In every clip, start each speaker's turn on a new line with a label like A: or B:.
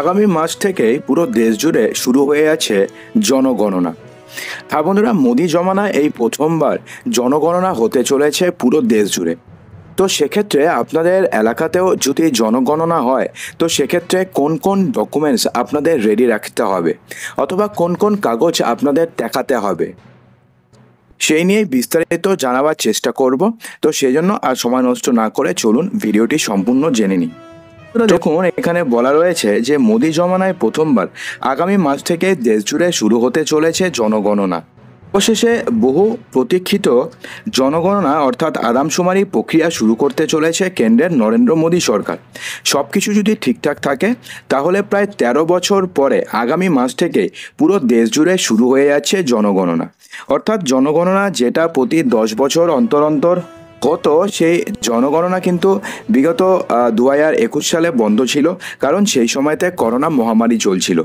A: আগামী মাস থেকেই পুরো দেশ জুড়ে শুরু হয়ে আছে জনগণনা হ্যাঁ বন্ধুরা মোদী জমানায় এই প্রথমবার জনগণনা হতে চলেছে পুরো দেশ জুড়ে তো সেক্ষেত্রে আপনাদের এলাকাতেও যদি জনগণনা হয় তো সেক্ষেত্রে কোন কোন ডকুমেন্টস আপনাদের রেডি রাখতে হবে অথবা কোন কোন কাগজ আপনাদের দেখাতে হবে সেই নিয়ে বিস্তারিত জানাবার চেষ্টা করব তো সেজন্য আর সময় নষ্ট না করে চলুন ভিডিওটি সম্পূর্ণ জেনে নিই দেখুন এখানে বলা রয়েছে যে মোদি জমানায় প্রথমবার আগামী মাস থেকে দেশ জুড়ে শুরু হতে চলেছে জনগণনা অবশেষে বহু প্রতীক্ষিত জনগণনা অর্থাৎ আদামশুমারি প্রক্রিয়া শুরু করতে চলেছে কেন্দ্রের নরেন্দ্র মোদী সরকার সব কিছু যদি ঠিকঠাক থাকে তাহলে প্রায় ১৩ বছর পরে আগামী মাস থেকে পুরো দেশ জুড়ে শুরু হয়ে যাচ্ছে জনগণনা অর্থাৎ জনগণনা যেটা প্রতি দশ বছর অন্তর অন্তর কত সেই জনগণনা কিন্তু বিগত দু হাজার একুশ সালে বন্ধ ছিল কারণ সেই সময়তে করোনা মহামারী চলছিল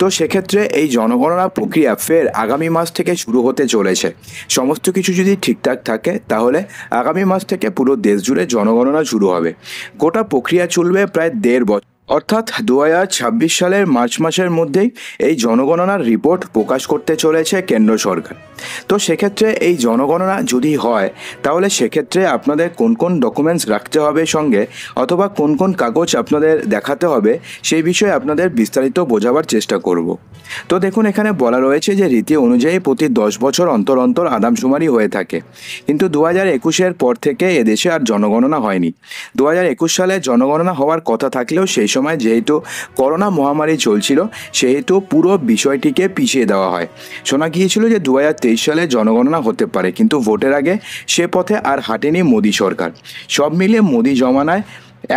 A: তো সেক্ষেত্রে এই জনগণনা প্রক্রিয়া ফের আগামী মাস থেকে শুরু হতে চলেছে সমস্ত কিছু যদি ঠিকঠাক থাকে তাহলে আগামী মাস থেকে পুরো দেশ জুড়ে জনগণনা শুরু হবে গোটা প্রক্রিয়া চলবে প্রায় দেড় বছর অর্থাৎ দু সালের মার্চ মাসের মধ্যেই এই জনগণনার রিপোর্ট প্রকাশ করতে চলেছে কেন্দ্র সরকার তো সেক্ষেত্রে এই জনগণনা যদি হয় তাহলে সেক্ষেত্রে আপনাদের কোন কোন ডকুমেন্টস রাখতে হবে সঙ্গে অথবা কোন কোন কাগজ আপনাদের দেখাতে হবে সেই বিষয়ে আপনাদের বিস্তারিত বোঝাবার চেষ্টা করব তো দেখুন এখানে বলা রয়েছে যে রীতি অনুযায়ী প্রতি দশ বছর অন্তর অন্তর আদামশুমারি হয়ে থাকে কিন্তু দু হাজার একুশের পর থেকে এদেশে আর জনগণনা হয়নি দু হাজার একুশ সালে জনগণনা হওয়ার কথা থাকলেও সেই সময় যেহেতু করোনা মহামারী চলছিল সেহেতু পুরো বিষয়টিকে পিছিয়ে দেওয়া হয় শোনা গিয়েছিল যে দু হাজার সালে জনগণনা হতে পারে কিন্তু ভোটের আগে সে পথে আর হাঁটেনি মোদী সরকার সব মিলিয়ে মোদী জমানায়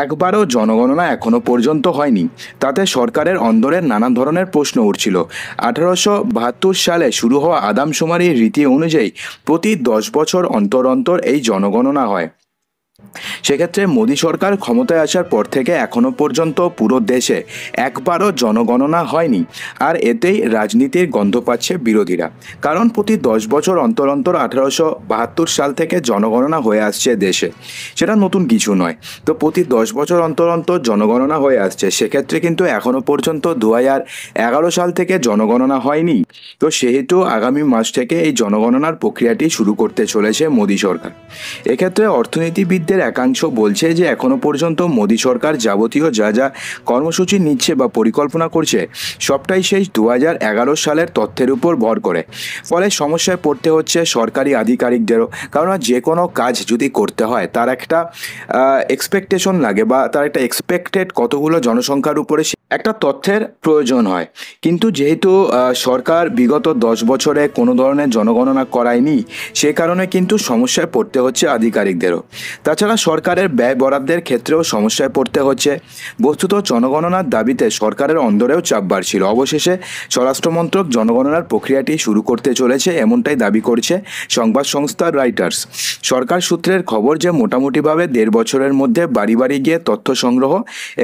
A: একবারও জনগণনা এখনও পর্যন্ত হয়নি তাতে সরকারের অন্দরে নানা ধরনের প্রশ্ন উঠছিল আঠারোশো বাহাত্তর সালে শুরু হওয়া আদামশুমারির রীতি অনুযায়ী প্রতি দশ বছর অন্তর অন্তর এই জনগণনা হয় সেক্ষেত্রে মোদী সরকার ক্ষমতায় আসার পর থেকে এখনো পর্যন্ত পুরো দেশে একবারও জনগণনা হয়নি আর এতেই রাজনীতির গন্ধ পাচ্ছে বিরোধীরা কারণ প্রতি দশ বছর অন্তর অন্তর আঠারোশো বাহাত্তর সাল থেকে জনগণনা হয়ে আসছে দেশে সেটা নতুন কিছু নয় তো প্রতি দশ বছর অন্তর অন্তর জনগণনা হয়ে আসছে সেক্ষেত্রে কিন্তু এখনও পর্যন্ত দু এগারো সাল থেকে জনগণনা হয়নি তো সেহেতু আগামী মাস থেকে এই জনগণনার প্রক্রিয়াটি শুরু করতে চলেছে মোদী সরকার এক্ষেত্রে অর্থনীতিবিদদের একাংশ বলছে যে এখনো পর্যন্ত মোদী সরকার যাবতীয় যা যা কর্মসূচি নিচ্ছে বা পরিকল্পনা করছে সবটাই সেই দু সালের তথ্যের উপর ভর করে ফলে সমস্যায় পড়তে হচ্ছে সরকারি আধিকারিকদেরও কারণ যে কোনো কাজ যদি করতে হয় তার একটা এক্সপেকটেশন লাগে বা তার একটা এক্সপেক্টেড কতগুলো জনসংখ্যার উপরে একটা তথ্যের প্রয়োজন হয় কিন্তু যেহেতু সরকার বিগত দশ বছরে কোনো ধরনের জনগণনা করায়নি সে কারণে কিন্তু সমস্যায় পড়তে হচ্ছে আধিকারিকদেরও তাছাড়া এছাড়া সরকারের ব্যয় বরাদ্দের ক্ষেত্রেও সমস্যায় পড়তে হচ্ছে বস্তুত জনগণনার দাবিতে সরকারের অন্দরেও চাপ বাড়ছিল অবশেষে স্বরাষ্ট্রমন্ত্রক জনগণনার প্রক্রিয়াটি শুরু করতে চলেছে এমনটাই দাবি করছে সংবাদ সংস্থা রাইটার্স সরকার সূত্রের খবর যে মোটামুটিভাবে দেড় বছরের মধ্যে বাড়ি বাড়ি গিয়ে তথ্য সংগ্রহ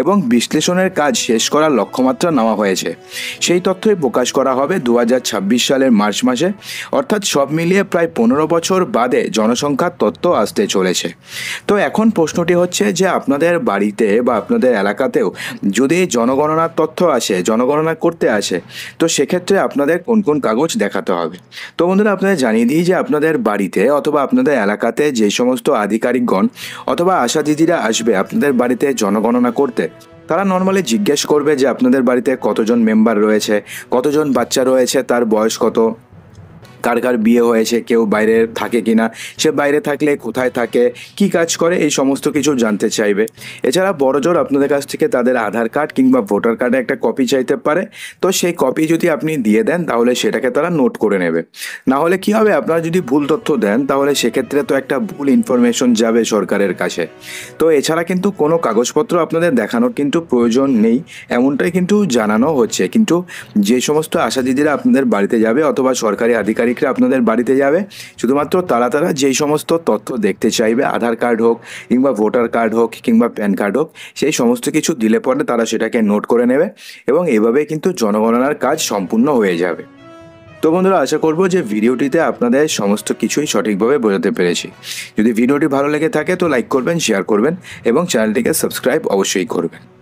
A: এবং বিশ্লেষণের কাজ শেষ করার লক্ষ্যমাত্রা নেওয়া হয়েছে সেই তথ্যই প্রকাশ করা হবে দু সালের মার্চ মাসে অর্থাৎ সব মিলিয়ে প্রায় পনেরো বছর বাদে জনসংখ্যার তথ্য আসতে চলেছে তো এখন প্রশ্নটি হচ্ছে যে আপনাদের বাড়িতে বা আপনাদের এলাকাতেও যদি জনগণনার তথ্য আসে জনগণনা করতে আসে তো সেক্ষেত্রে আপনাদের কোন কোন কাগজ দেখাতে হবে তো বন্ধুরা আপনাদের জানিয়ে দিই যে আপনাদের বাড়িতে অথবা আপনাদের এলাকাতে যে সমস্ত আধিকারিকগণ অথবা আশা দিদিরা আসবে আপনাদের বাড়িতে জনগণনা করতে তারা নর্মালি জিজ্ঞেস করবে যে আপনাদের বাড়িতে কতজন মেম্বার রয়েছে কতজন বাচ্চা রয়েছে তার বয়স কত কার কার বিয়ে হয়েছে কেউ বাইরে থাকে কি না সে বাইরে থাকলে কোথায় থাকে কি কাজ করে এই সমস্ত কিছু জানতে চাইবে এছাড়া বড়জোর আপনাদের কাছ থেকে তাদের আধার কার্ড কিংবা ভোটার কার্ডে একটা কপি চাইতে পারে তো সেই কপি যদি আপনি দিয়ে দেন তাহলে সেটাকে তারা নোট করে নেবে না হলে কি হবে আপনারা যদি ভুল তথ্য দেন তাহলে সেক্ষেত্রে তো একটা ভুল ইনফরমেশন যাবে সরকারের কাছে তো এছাড়া কিন্তু কোনো কাগজপত্র আপনাদের দেখানোর কিন্তু প্রয়োজন নেই এমনটাই কিন্তু জানানো হচ্ছে কিন্তু যে সমস্ত আশা দিদিরা আপনাদের বাড়িতে যাবে অথবা সরকারি আধিকারিক মালিকরা আপনাদের বাড়িতে যাবে শুধুমাত্র তারা তারা যেই সমস্ত তথ্য দেখতে চাইবে আধার কার্ড হোক কিংবা ভোটার কার্ড হোক কিংবা প্যান কার্ড হোক সেই সমস্ত কিছু দিলে পরে তারা সেটাকে নোট করে নেবে এবং এভাবে কিন্তু জনগণনার কাজ সম্পূর্ণ হয়ে যাবে তো বন্ধুরা আশা করব যে ভিডিওটিতে আপনাদের সমস্ত কিছুই সঠিকভাবে বোঝাতে পেরেছি যদি ভিডিওটি ভালো লেগে থাকে তো লাইক করবেন শেয়ার করবেন এবং চ্যানেলটিকে সাবস্ক্রাইব অবশ্যই করবেন